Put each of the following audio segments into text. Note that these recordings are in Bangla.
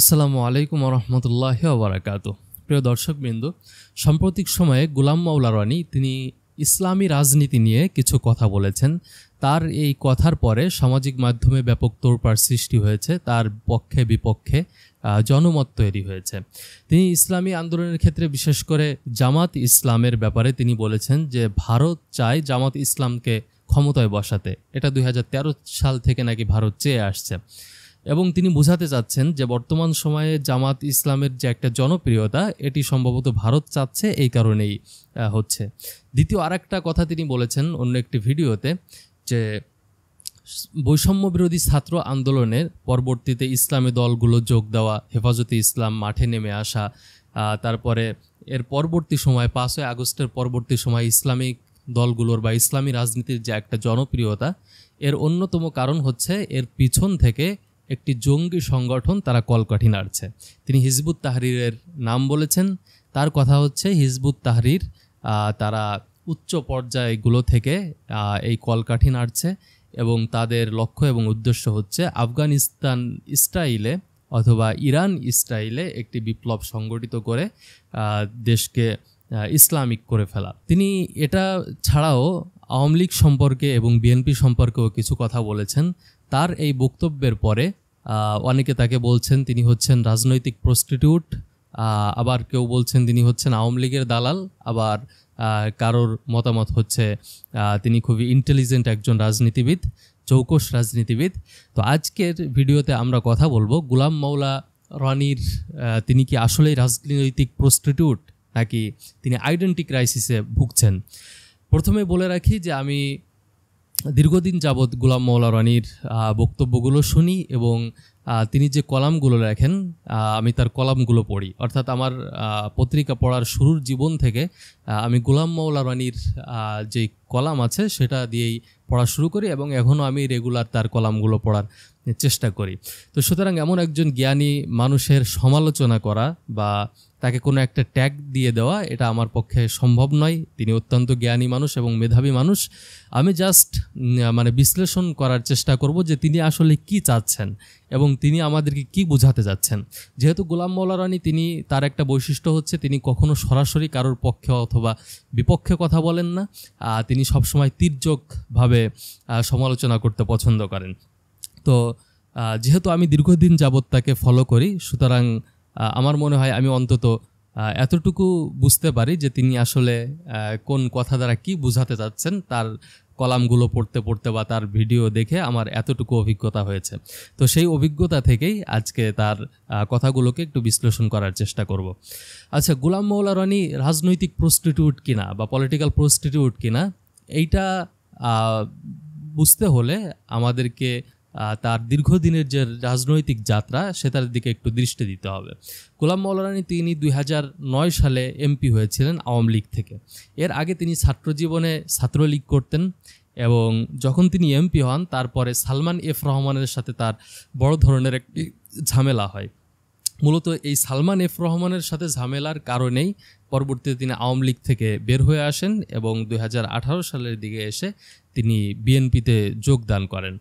আসসালামু আলাইকুম রহমতুল্লাহ ওবরাকাত প্রিয় দর্শকবৃন্দ সাম্প্রতিক সময়ে গুলাম মাওলা রানি তিনি ইসলামী রাজনীতি নিয়ে কিছু কথা বলেছেন তার এই কথার পরে সামাজিক মাধ্যমে ব্যাপক তোরপার সৃষ্টি হয়েছে তার পক্ষে বিপক্ষে জনমত তৈরি হয়েছে তিনি ইসলামী আন্দোলনের ক্ষেত্রে বিশেষ করে জামাত ইসলামের ব্যাপারে তিনি বলেছেন যে ভারত চায় জামাত ইসলামকে ক্ষমতায় বসাতে এটা দুই সাল থেকে নাকি ভারত চেয়ে আসছে এবং তিনি বোঝাতে চাচ্ছেন যে বর্তমান সময়ে জামাত ইসলামের যে একটা জনপ্রিয়তা এটি সম্ভবত ভারত চাচ্ছে এই কারণেই হচ্ছে দ্বিতীয় আর একটা কথা তিনি বলেছেন অন্য একটি ভিডিওতে যে বৈষম্য বিরোধী ছাত্র আন্দোলনের পরবর্তীতে ইসলামী দলগুলো যোগ দেওয়া হেফাজতে ইসলাম মাঠে নেমে আসা তারপরে এর পরবর্তী সময় পাঁচই আগস্টের পরবর্তী সময় ইসলামিক দলগুলোর বা ইসলামী রাজনীতির যে একটা জনপ্রিয়তা এর অন্যতম কারণ হচ্ছে এর পিছন থেকে একটি জঙ্গি সংগঠন তারা কলকাঠি নাড়ছে তিনি হিজবুত তাহরিরের নাম বলেছেন তার কথা হচ্ছে হিজবুত তাহরির তারা উচ্চ পর্যায়গুলো থেকে এই কলকাঠি নাড়ছে এবং তাদের লক্ষ্য এবং উদ্দেশ্য হচ্ছে আফগানিস্তান স্টাইলে অথবা ইরান স্টাইলে একটি বিপ্লব সংগঠিত করে দেশকে ইসলামিক করে ফেলা তিনি এটা ছাড়াও আওয়ামী লীগ সম্পর্কে এবং বিএনপি সম্পর্কেও কিছু কথা বলেছেন তার এই বক্তব্যের পরে অনেকে তাকে বলছেন তিনি হচ্ছেন রাজনৈতিক প্রস্টিটিউট আবার কেউ বলছেন তিনি হচ্ছেন আওয়ামী লীগের দালাল আবার কারোর মতামত হচ্ছে তিনি খুবই ইন্টেলিজেন্ট একজন রাজনীতিবিদ চৌকস রাজনীতিবিদ তো আজকের ভিডিওতে আমরা কথা বলবো গুলাম মাওলা রনির তিনি কি আসলেই রাজনৈতিক প্রস্টিটিউট নাকি তিনি আইডেন্টি ক্রাইসিসে ভুগছেন প্রথমে বলে রাখি যে আমি দীর্ঘদিন যাবৎ গোলাম মৌলা রানির বক্তব্যগুলো শুনি এবং তিনি যে কলামগুলো লেখেন আমি তার কলামগুলো পড়ি অর্থাৎ আমার পত্রিকা পড়ার শুরুর জীবন থেকে আমি গোলাম মৌলা রানির যে কলাম আছে সেটা দিয়েই পড়া শুরু করি এবং এখনও আমি রেগুলার তার কলামগুলো পড়ার চেষ্টা করি তো সুতরাং এমন একজন জ্ঞানী মানুষের সমালোচনা করা বা তাকে কোনো একটা ট্যাগ দিয়ে দেওয়া এটা আমার পক্ষে সম্ভব নয় তিনি অত্যন্ত জ্ঞানী মানুষ এবং মেধাবী মানুষ আমি জাস্ট মানে বিশ্লেষণ করার চেষ্টা করব যে তিনি আসলে কি চাচ্ছেন এবং তিনি আমাদেরকে কি বোঝাতে যাচ্ছেন যেহেতু গোলাম মৌলারানী রানী তিনি তার একটা বৈশিষ্ট্য হচ্ছে তিনি কখনো সরাসরি কারোর পক্ষে অথবা বিপক্ষে কথা বলেন না তিনি সবসময় তীর্যকভাবে সমালোচনা করতে পছন্দ করেন তো যেহেতু আমি দীর্ঘদিন যাবৎ তাকে ফলো করি সুতরাং আমার মনে হয় আমি অন্তত এতটুকু বুঝতে পারি যে তিনি আসলে কোন কথা দ্বারা কি বোঝাতে চাচ্ছেন তার কলামগুলো পড়তে পড়তে বা তার ভিডিও দেখে আমার এতটুকু অভিজ্ঞতা হয়েছে তো সেই অভিজ্ঞতা থেকেই আজকে তার কথাগুলোকে একটু বিশ্লেষণ করার চেষ্টা করব আচ্ছা গুলাম মৌলা রনি রাজনৈতিক প্রস্টিটিউট কিনা বা পলিটিক্যাল প্রস্টিটিউট কিনা এইটা বুঝতে হলে আমাদেরকে তার দীর্ঘদিনের যে রাজনৈতিক যাত্রা সে তার দিকে একটু দৃষ্টি দিতে হবে গোলাম মৌলানি তিনি দুই নয় সালে এমপি হয়েছিলেন আওয়ামী লীগ থেকে এর আগে তিনি ছাত্রজীবনে ছাত্রলীগ করতেন এবং যখন তিনি এমপি হন তারপরে সালমান এফ রহমানের সাথে তার বড় ধরনের একটি ঝামেলা হয় মূলত এই সালমান এফ রহমানের সাথে ঝামেলার কারণেই পরবর্তীতে তিনি আওয়ামী লীগ থেকে বের হয়ে আসেন এবং দুই সালের দিকে এসে তিনি বিএনপিতে যোগদান করেন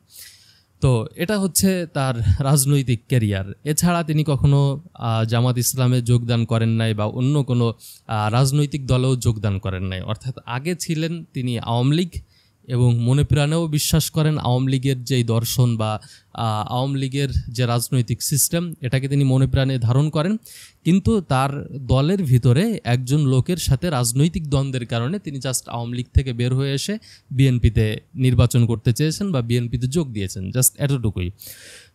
তো এটা হচ্ছে তার রাজনৈতিক ক্যারিয়ার এছাড়া তিনি কখনো জামাত ইসলামে যোগদান করেন নাই বা অন্য কোনো রাজনৈতিক দলেও যোগদান করেন নাই অর্থাৎ আগে ছিলেন তিনি আওয়ামী লীগ এবং মনে প্রাণেও বিশ্বাস করেন আওয়ামী লীগের যেই দর্শন বা আওয়ামী লীগের যে রাজনৈতিক সিস্টেম এটাকে তিনি মনে প্রাণে ধারণ করেন কিন্তু তার দলের ভিতরে একজন লোকের সাথে রাজনৈতিক দ্বন্দ্বের কারণে তিনি জাস্ট আওয়ামী লীগ থেকে বের হয়ে এসে বিএনপিতে নির্বাচন করতে চেয়েছেন বা বিএনপিতে যোগ দিয়েছেন জাস্ট এতটুকুই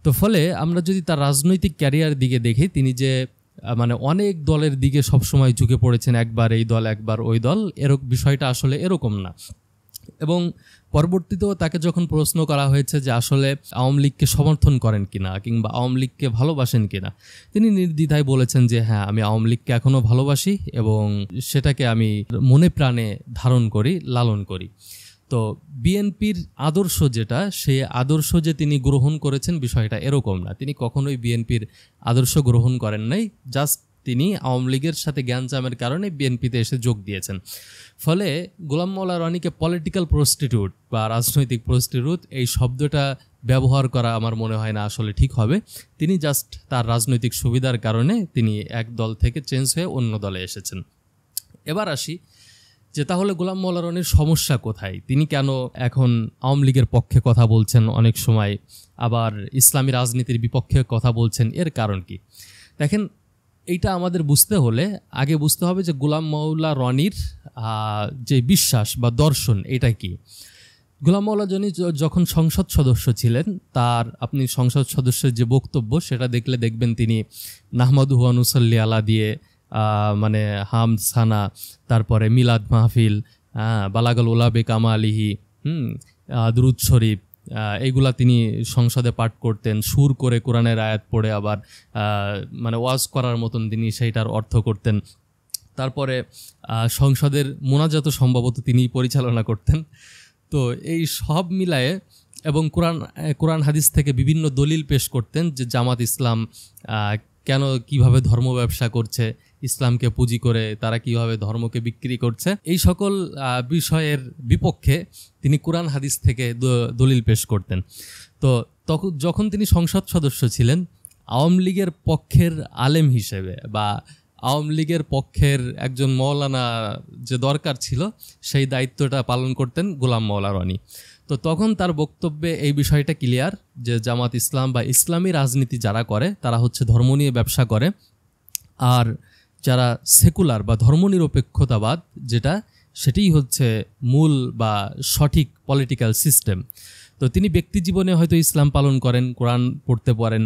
তো ফলে আমরা যদি তার রাজনৈতিক ক্যারিয়ার দিকে দেখি তিনি যে মানে অনেক দলের দিকে সবসময় ঝুঁকে পড়েছেন একবার এই দল একবার ওই দল এরক বিষয়টা আসলে এরকম না এবং পরবর্তীতেও তাকে যখন প্রশ্ন করা হয়েছে যে আসলে আওয়ামী লীগকে সমর্থন করেন কিনা কিংবা আওয়ামী লীগকে ভালোবাসেন কিনা তিনি নির্দ্বিধায় বলেছেন যে হ্যাঁ আমি আওয়ামী লীগকে এখনও ভালোবাসি এবং সেটাকে আমি মনে প্রাণে ধারণ করি লালন করি তো বিএনপির আদর্শ যেটা সে আদর্শ যে তিনি গ্রহণ করেছেন বিষয়টা এরকম না তিনি কখনোই বিএনপির আদর্শ গ্রহণ করেন নাই জাস্ট তিনি আওয়ামী লীগের সাথে জ্ঞানজামের কারণে বিএনপিতে এসে যোগ দিয়েছেন ফলে গোলাম মৌলা রনিকে পলিটিক্যাল প্রস্টিটিউট বা রাজনৈতিক প্রস্টিটিউট এই শব্দটা ব্যবহার করা আমার মনে হয় না আসলে ঠিক হবে তিনি জাস্ট তার রাজনৈতিক সুবিধার কারণে তিনি এক দল থেকে চেঞ্জ হয়ে অন্য দলে এসেছেন এবার আসি যে তাহলে গোলাম মৌলা রনির সমস্যা কোথায় তিনি কেন এখন আওয়ামী লীগের পক্ষে কথা বলছেন অনেক সময় আবার ইসলামী রাজনীতির বিপক্ষে কথা বলছেন এর কারণ কি দেখেন এইটা আমাদের বুঝতে হলে আগে বুঝতে হবে যে গোলাম মাওলা রনির যে বিশ্বাস বা দর্শন এটা কি গোলাম মাওলা জনি যখন সংসদ সদস্য ছিলেন তার আপনি সংসদ সদস্যের যে বক্তব্য সেটা দেখলে দেখবেন তিনি নাহমাদু হুয়ানুসল্লি আলা দিয়ে মানে হাম সানা তারপরে মিলাদ মাহফিল বালাগল ওলা বেকামা আলিহি হুম দরুদ শরীফ এইগুলা তিনি সংসদে পাঠ করতেন সুর করে কোরআনের আয়াত পড়ে আবার মানে ওয়াজ করার মতন তিনি সেইটার অর্থ করতেন তারপরে সংসদের মোনাজাত সম্ভবত তিনি পরিচালনা করতেন তো এই সব মিলায়ে এবং কোরআন কোরআন হাদিস থেকে বিভিন্ন দলিল পেশ করতেন যে জামাত ইসলাম কেন কিভাবে ধর্ম ব্যবসা করছে ইসলামকে পুঁজি করে তারা কিভাবে ধর্মকে বিক্রি করছে এই সকল বিষয়ের বিপক্ষে তিনি কোরআন হাদিস থেকে দলিল পেশ করতেন তো তখন যখন তিনি সংসদ সদস্য ছিলেন আওয়ামী লীগের পক্ষের আলেম হিসেবে বা আওয়ামী লীগের পক্ষের একজন মৌলানা যে দরকার ছিল সেই দায়িত্বটা পালন করতেন গোলাম মৌলা রনি তো তখন তার বক্তব্যে এই বিষয়টা ক্লিয়ার যে জামাত ইসলাম বা ইসলামী রাজনীতি যারা করে তারা হচ্ছে ধর্ম নিয়ে ব্যবসা করে আর যারা সেকুলার বা ধর্মনিরপেক্ষতাবাদ যেটা সেটিই হচ্ছে মূল বা সঠিক পলিটিক্যাল সিস্টেম তো তিনি ব্যক্তি জীবনে হয়তো ইসলাম পালন করেন কোরআন পড়তে পারেন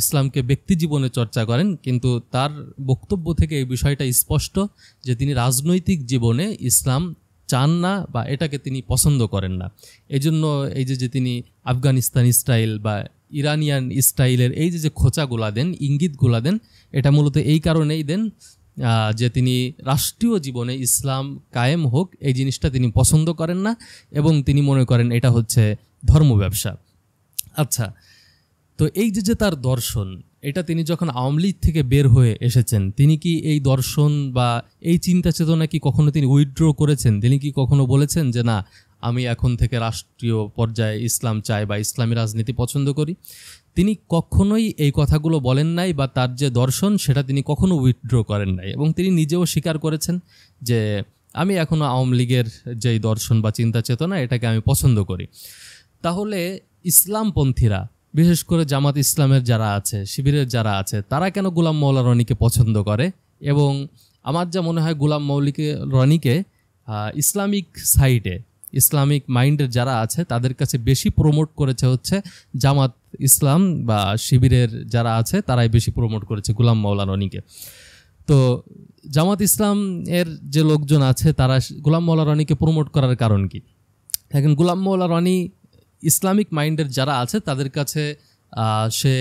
ইসলামকে ব্যক্তি জীবনে চর্চা করেন কিন্তু তার বক্তব্য থেকে এই বিষয়টা স্পষ্ট যে তিনি রাজনৈতিক জীবনে ইসলাম চান না বা এটাকে তিনি পছন্দ করেন না এজন্য এই যে তিনি আফগানিস্তান স্টাইল বা ইরানিয়ান স্টাইলের এই যে যে খোঁচাগুলা দেন ইঙ্গিতগুলা দেন এটা মূলত এই কারণেই দেন যে তিনি রাষ্ট্রীয় জীবনে ইসলাম কায়েম হোক এই জিনিসটা তিনি পছন্দ করেন না এবং তিনি মনে করেন এটা হচ্ছে ধর্ম ব্যবসা আচ্ছা তো এই যে যে তার দর্শন এটা তিনি যখন আওয়ামী লীগ থেকে বের হয়ে এসেছেন তিনি কি এই দর্শন বা এই চিন্তা চেতনা কি কখনো তিনি উইথড্র করেছেন তিনি কি কখনো বলেছেন যে না আমি এখন থেকে রাষ্ট্রীয় পর্যায়ে ইসলাম চাই বা ইসলামী রাজনীতি পছন্দ করি তিনি কখনোই এই কথাগুলো বলেন নাই বা তার যে দর্শন সেটা তিনি কখনো উইথড্র করেন নাই এবং তিনি নিজেও স্বীকার করেছেন যে আমি এখনও আওয়ামী লীগের যেই দর্শন বা চিন্তা চেতনা এটাকে আমি পছন্দ করি তাহলে ইসলামপন্থীরা বিশেষ করে জামাত ইসলামের যারা আছে শিবিরের যারা আছে তারা কেন গুলাম মৌলা রনিকে পছন্দ করে এবং আমার যা মনে হয় গুলাম মৌলিকে রনিকে ইসলামিক সাইটে ইসলামিক মাইন্ডের যারা আছে তাদের কাছে বেশি প্রমোট করেছে হচ্ছে জামাত ইসলাম বা শিবিরের যারা আছে তারাই বেশি প্রমোট করেছে গুলাম মাওলানা রনিকে তো জামাত ইসলাম এর যে লোকজন আছে তারা গুলাম মৌলা রনিকে প্রমোট করার কারণ কি এখন গুলাম মৌলা রনি ইসলামিক মাইন্ডের যারা আছে তাদের কাছে সে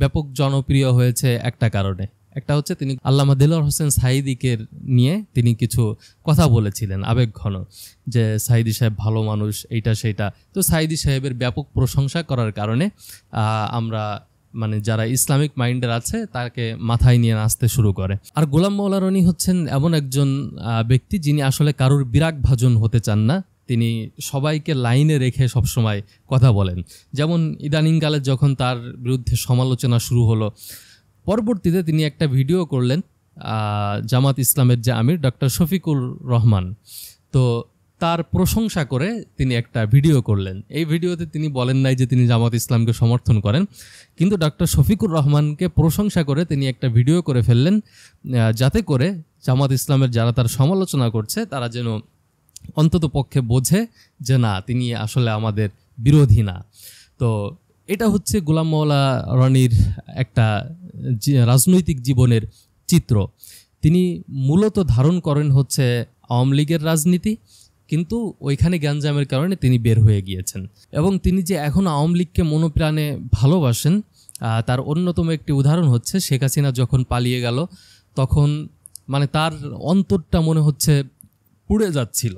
ব্যাপক জনপ্রিয় হয়েছে একটা কারণে একটা হচ্ছে তিনি আল্লামা দিলর হোসেন সাইদিকের নিয়ে তিনি কিছু কথা বলেছিলেন আবেগঘন যে সাইদি সাহেব ভালো মানুষ এইটা সেইটা তো সাইদি সাহেবের ব্যাপক প্রশংসা করার কারণে আমরা মানে যারা ইসলামিক মাইন্ডের আছে তাকে মাথায় নিয়ে আসতে শুরু করে আর গোলাম মৌলারনি হচ্ছেন এমন একজন ব্যক্তি যিনি আসলে কারোর বিরাগ ভাজন হতে চান না তিনি সবাইকে লাইনে রেখে সবসময় কথা বলেন যেমন ইদানিংকালে যখন তার বিরুদ্ধে সমালোচনা শুরু হলো পরবর্তীতে তিনি একটা ভিডিও করলেন জামাত ইসলামের যে আমির ডক্টর শফিকুর রহমান তো তার প্রশংসা করে তিনি একটা ভিডিও করলেন এই ভিডিওতে তিনি বলেন নাই যে তিনি জামাত ইসলামকে সমর্থন করেন কিন্তু ডক্টর শফিকুর রহমানকে প্রশংসা করে তিনি একটা ভিডিও করে ফেললেন যাতে করে জামাত ইসলামের যারা তার সমালোচনা করছে তারা যেন অন্তত পক্ষে বোঝে যে না তিনি আসলে আমাদের বিরোধী না তো এটা হচ্ছে গোলাম মওলা রনির একটা রাজনৈতিক জীবনের চিত্র তিনি মূলত ধারণ করেন হচ্ছে আওয়ামী লীগের রাজনীতি কিন্তু ওইখানে গ্যাঞ্জামের কারণে তিনি বের হয়ে গিয়েছেন এবং তিনি যে এখন আওয়ামী লীগকে মনোপ্রাণে ভালোবাসেন তার অন্যতম একটি উদাহরণ হচ্ছে শেখ হাসিনা যখন পালিয়ে গেল তখন মানে তার অন্তরটা মনে হচ্ছে পুড়ে যাচ্ছিল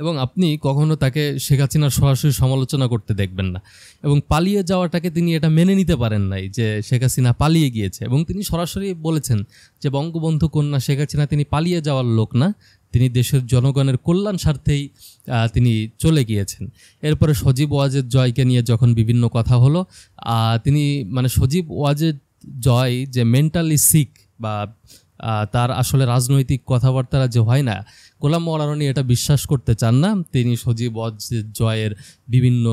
এবং আপনি কখনো তাকে শেখ হাসিনার সরাসরি সমালোচনা করতে দেখবেন না এবং পালিয়ে যাওয়াটাকে তিনি এটা মেনে নিতে পারেন নাই যে শেখ হাসিনা পালিয়ে গিয়েছে এবং তিনি সরাসরি বলেছেন যে বঙ্গবন্ধু কন্যা শেখ হাসিনা তিনি পালিয়ে যাওয়ার লোক না তিনি দেশের জনগণের কল্যাণ স্বার্থেই তিনি চলে গিয়েছেন এরপরে সজীব ওয়াজের জয়কে নিয়ে যখন বিভিন্ন কথা হলো তিনি মানে সজীব ওয়াজের জয় যে মেন্টালি সিক বা তার আসলে রাজনৈতিক কথাবার্তারা যে হয় না গোলাম মৌলানি এটা বিশ্বাস করতে চান না তিনি সজীব জয়ের বিভিন্ন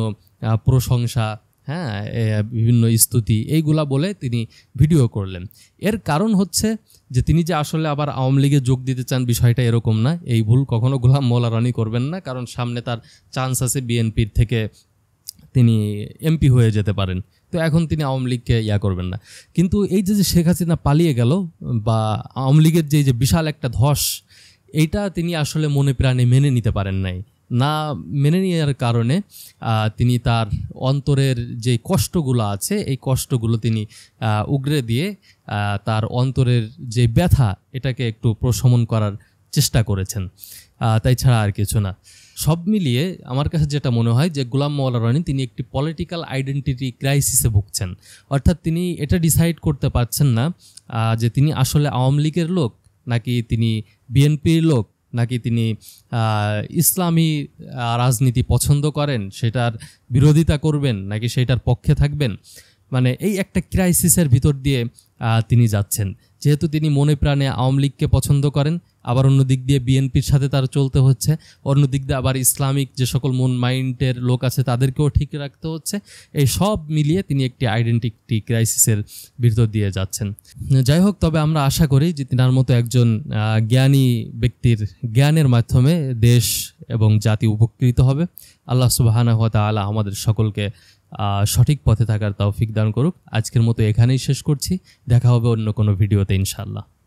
প্রশংসা হ্যাঁ বিভিন্ন স্তুতি এইগুলা বলে তিনি ভিডিও করলেন এর কারণ হচ্ছে যে তিনি যে আসলে আবার আওয়ামী লীগে যোগ দিতে চান বিষয়টা এরকম না এই ভুল কখনো গোলাম মৌলারানি করবেন না কারণ সামনে তার চান্স আছে বিএনপির থেকে তিনি এমপি হয়ে যেতে পারেন তো এখন তিনি আওয়ামী লীগকে ইয়া করবেন না কিন্তু এই যে শেখ হাসিনা পালিয়ে গেল বা আওয়ামী লীগের যে বিশাল একটা ধস এইটা তিনি আসলে মনে প্রাণে মেনে নিতে পারেন নাই না মেনে নেওয়ার কারণে তিনি তার অন্তরের যে কষ্টগুলো আছে এই কষ্টগুলো তিনি উগরে দিয়ে তার অন্তরের যে ব্যথা এটাকে একটু প্রশমন করার চেষ্টা করেছেন তাই ছাড়া আর কিছু না সব মিলিয়ে আমার কাছে যেটা মনে হয় যে গোলাম মওলা রনি তিনি একটি পলিটিক্যাল আইডেন্টিটি ক্রাইসিসে ভুগছেন অর্থাৎ তিনি এটা ডিসাইড করতে পারছেন না যে তিনি আসলে আওয়ামী লীগের লোক নাকি তিনি বিএনপির লোক নাকি তিনি ইসলামী রাজনীতি পছন্দ করেন সেটার বিরোধিতা করবেন নাকি সেটার পক্ষে থাকবেন মানে এই একটা ক্রাইসিসের ভিতর দিয়ে তিনি যাচ্ছেন যেহেতু তিনি মনে প্রাণে আওয়ামী লীগকে পছন্দ করেন আবার অন্য দিক দিয়ে বিএনপির সাথে তার চলতে হচ্ছে অন্য দিক দিয়ে আবার ইসলামিক যে সকল মন মাইন্ডের লোক আছে তাদেরকেও ঠিক রাখতে হচ্ছে এই সব মিলিয়ে তিনি একটি আইডেন্টিটি ক্রাইসিসের ভিতর দিয়ে যাচ্ছেন যাই হোক তবে আমরা আশা করি যে তিনার মতো একজন জ্ঞানী ব্যক্তির জ্ঞানের মাধ্যমে দেশ এবং জাতি উপকৃত হবে আল্লাহ সুবাহানা হাত আলা আমাদের সকলকে সঠিক পথে থাকার তৌফিক দান করুক আজকের মতো এখানেই শেষ করছি দেখা হবে অন্য কোনো ভিডিওতে ইনশাল্লাহ